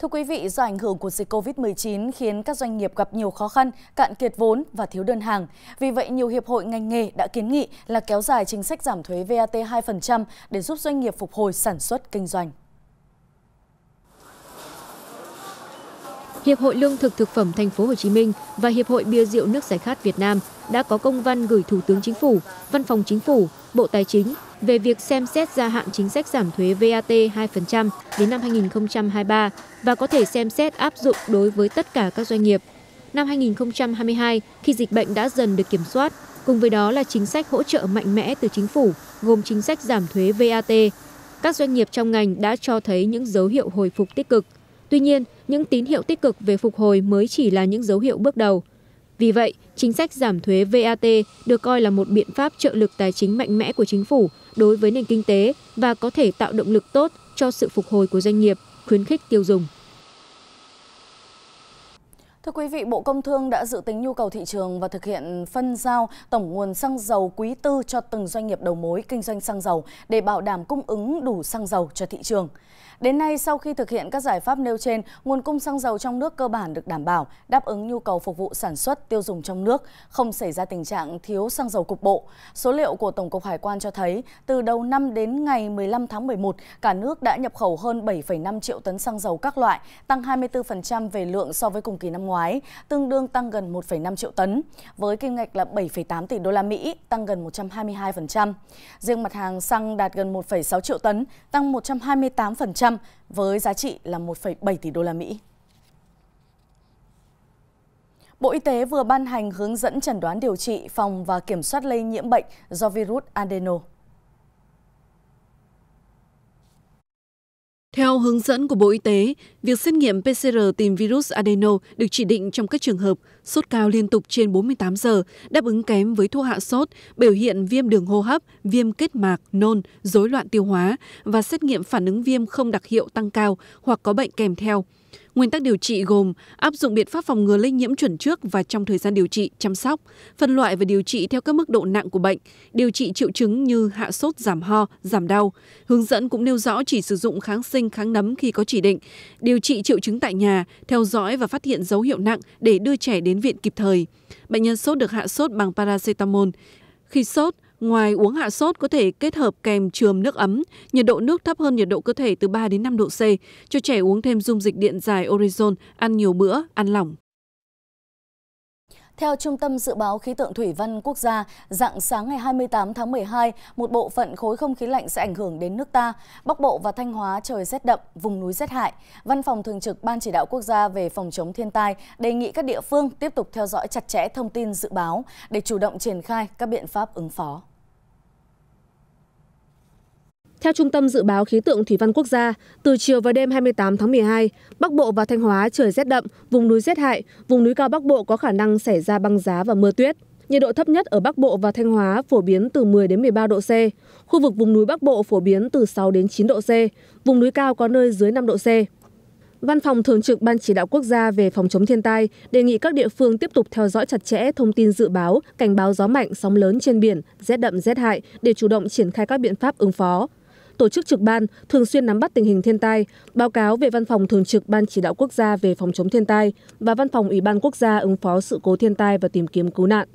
Thưa quý vị, do ảnh hưởng của dịch COVID-19 khiến các doanh nghiệp gặp nhiều khó khăn, cạn kiệt vốn và thiếu đơn hàng. Vì vậy, nhiều hiệp hội ngành nghề đã kiến nghị là kéo dài chính sách giảm thuế VAT 2% để giúp doanh nghiệp phục hồi sản xuất kinh doanh. Hiệp hội Lương thực Thực phẩm Thành phố Hồ Chí Minh và Hiệp hội Bia rượu nước giải khát Việt Nam đã có công văn gửi Thủ tướng Chính phủ, Văn phòng Chính phủ, Bộ Tài chính về việc xem xét gia hạn chính sách giảm thuế VAT 2% đến năm 2023 và có thể xem xét áp dụng đối với tất cả các doanh nghiệp. Năm 2022, khi dịch bệnh đã dần được kiểm soát, cùng với đó là chính sách hỗ trợ mạnh mẽ từ chính phủ, gồm chính sách giảm thuế VAT. Các doanh nghiệp trong ngành đã cho thấy những dấu hiệu hồi phục tích cực tuy nhiên những tín hiệu tích cực về phục hồi mới chỉ là những dấu hiệu bước đầu vì vậy chính sách giảm thuế vat được coi là một biện pháp trợ lực tài chính mạnh mẽ của chính phủ đối với nền kinh tế và có thể tạo động lực tốt cho sự phục hồi của doanh nghiệp khuyến khích tiêu dùng Thưa quý vị, Bộ Công Thương đã dự tính nhu cầu thị trường và thực hiện phân giao tổng nguồn xăng dầu quý tư cho từng doanh nghiệp đầu mối kinh doanh xăng dầu để bảo đảm cung ứng đủ xăng dầu cho thị trường. Đến nay, sau khi thực hiện các giải pháp nêu trên, nguồn cung xăng dầu trong nước cơ bản được đảm bảo, đáp ứng nhu cầu phục vụ sản xuất tiêu dùng trong nước, không xảy ra tình trạng thiếu xăng dầu cục bộ. Số liệu của Tổng cục Hải quan cho thấy, từ đầu năm đến ngày 15 tháng 11, cả nước đã nhập khẩu hơn 7,5 triệu tấn xăng dầu các loại, tăng 24% về lượng so với cùng kỳ năm ngoái, tương đương tăng gần 1,5 triệu tấn, với kim ngạch là 7,8 tỷ đô la Mỹ, tăng gần 122%. Riêng mặt hàng xăng đạt gần 1,6 triệu tấn, tăng 128%. 2025 với giá trị là 1,7 tỷ đô la Mỹ. Bộ Y tế vừa ban hành hướng dẫn chẩn đoán điều trị, phòng và kiểm soát lây nhiễm bệnh do virus adeno hướng dẫn của Bộ Y tế, việc xét nghiệm PCR tìm virus adeno được chỉ định trong các trường hợp sốt cao liên tục trên 48 giờ, đáp ứng kém với thuốc hạ sốt, biểu hiện viêm đường hô hấp, viêm kết mạc, nôn, rối loạn tiêu hóa và xét nghiệm phản ứng viêm không đặc hiệu tăng cao hoặc có bệnh kèm theo. Nguyên tắc điều trị gồm áp dụng biện pháp phòng ngừa lây nhiễm chuẩn trước và trong thời gian điều trị, chăm sóc, phân loại và điều trị theo các mức độ nặng của bệnh, điều trị triệu chứng như hạ sốt, giảm ho, giảm đau. Hướng dẫn cũng nêu rõ chỉ sử dụng kháng sinh, kháng nấm khi có chỉ định, điều trị triệu chứng tại nhà, theo dõi và phát hiện dấu hiệu nặng để đưa trẻ đến viện kịp thời. Bệnh nhân sốt được hạ sốt bằng paracetamol. Khi sốt, Ngoài uống hạ sốt có thể kết hợp kèm chườm nước ấm, nhiệt độ nước thấp hơn nhiệt độ cơ thể từ 3 đến 5 độ C, cho trẻ uống thêm dung dịch điện giải Orizon, ăn nhiều bữa, ăn lỏng. Theo Trung tâm Dự báo Khí tượng Thủy văn Quốc gia, dạng sáng ngày 28 tháng 12, một bộ phận khối không khí lạnh sẽ ảnh hưởng đến nước ta. Bắc Bộ và Thanh Hóa trời rét đậm, vùng núi rét hại. Văn phòng Thường trực Ban Chỉ đạo Quốc gia về phòng chống thiên tai đề nghị các địa phương tiếp tục theo dõi chặt chẽ thông tin dự báo để chủ động triển khai các biện pháp ứng phó theo trung tâm dự báo khí tượng thủy văn quốc gia từ chiều và đêm hai mươi tám tháng một hai bắc bộ và thanh hóa trời rét đậm vùng núi rét hại vùng núi cao bắc bộ có khả năng xảy ra băng giá và mưa tuyết nhiệt độ thấp nhất ở bắc bộ và thanh hóa phổ biến từ 10 đến 13 độ c khu vực vùng núi bắc bộ phổ biến từ 6 đến 9 độ c vùng núi cao có nơi dưới 5 độ c Văn phòng Thường trực Ban Chỉ đạo Quốc gia về phòng chống thiên tai đề nghị các địa phương tiếp tục theo dõi chặt chẽ thông tin dự báo, cảnh báo gió mạnh, sóng lớn trên biển, rét đậm rét hại để chủ động triển khai các biện pháp ứng phó tổ chức trực ban thường xuyên nắm bắt tình hình thiên tai báo cáo về văn phòng thường trực ban chỉ đạo quốc gia về phòng chống thiên tai và văn phòng ủy ban quốc gia ứng phó sự cố thiên tai và tìm kiếm cứu nạn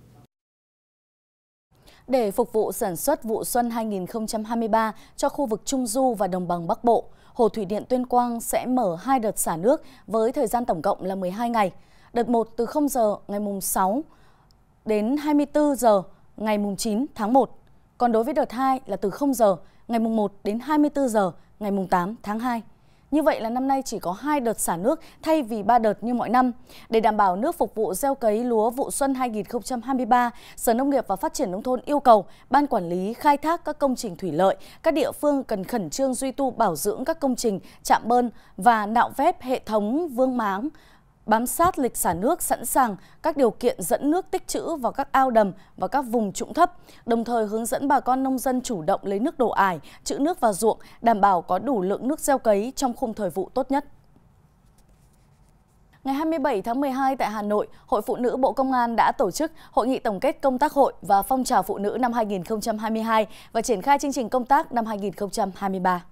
để phục vụ sản xuất vụ xuân 2023 cho khu vực Trung Du và Đồng bằng Bắc Bộ. Hồ Thủy Điện Tuyên Quang sẽ mở hai đợt xả nước với thời gian tổng cộng là 12 ngày. Đợt 1 từ 0 giờ ngày mùng 6 đến 24 giờ ngày mùng 9 tháng 1. Còn đối với đợt 2 là từ 0 giờ ngày mùng 1 đến 24 giờ ngày mùng 8 tháng 2. Như vậy là năm nay chỉ có 2 đợt xả nước thay vì 3 đợt như mọi năm. Để đảm bảo nước phục vụ gieo cấy lúa vụ xuân 2023, Sở Nông nghiệp và Phát triển Nông thôn yêu cầu Ban Quản lý khai thác các công trình thủy lợi, các địa phương cần khẩn trương duy tu bảo dưỡng các công trình, chạm bơn và nạo vét hệ thống vương máng, bám sát lịch xả nước sẵn sàng các điều kiện dẫn nước tích trữ vào các ao đầm và các vùng trũng thấp, đồng thời hướng dẫn bà con nông dân chủ động lấy nước đổ ải, trữ nước vào ruộng, đảm bảo có đủ lượng nước gieo cấy trong khung thời vụ tốt nhất. Ngày 27 tháng 12 tại Hà Nội, Hội Phụ nữ Bộ Công an đã tổ chức Hội nghị tổng kết công tác hội và phong trào phụ nữ năm 2022 và triển khai chương trình công tác năm 2023.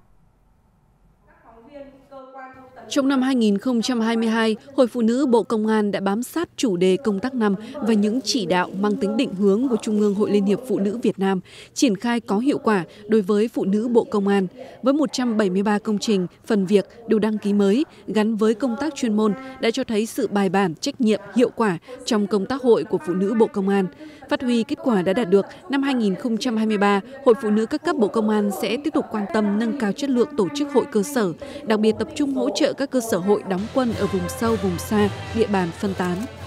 Trong năm 2022, Hội Phụ nữ Bộ Công an đã bám sát chủ đề công tác năm và những chỉ đạo mang tính định hướng của Trung ương Hội Liên hiệp Phụ nữ Việt Nam, triển khai có hiệu quả đối với Phụ nữ Bộ Công an, với 173 công trình, phần việc đều đăng ký mới gắn với công tác chuyên môn đã cho thấy sự bài bản, trách nhiệm, hiệu quả trong công tác hội của Phụ nữ Bộ Công an. Phát huy kết quả đã đạt được, năm 2023, Hội Phụ nữ các cấp Bộ Công an sẽ tiếp tục quan tâm nâng cao chất lượng tổ chức hội cơ sở, đặc biệt tập trung hỗ trợ các các cơ sở hội đóng quân ở vùng sâu vùng xa, địa bàn phân tán.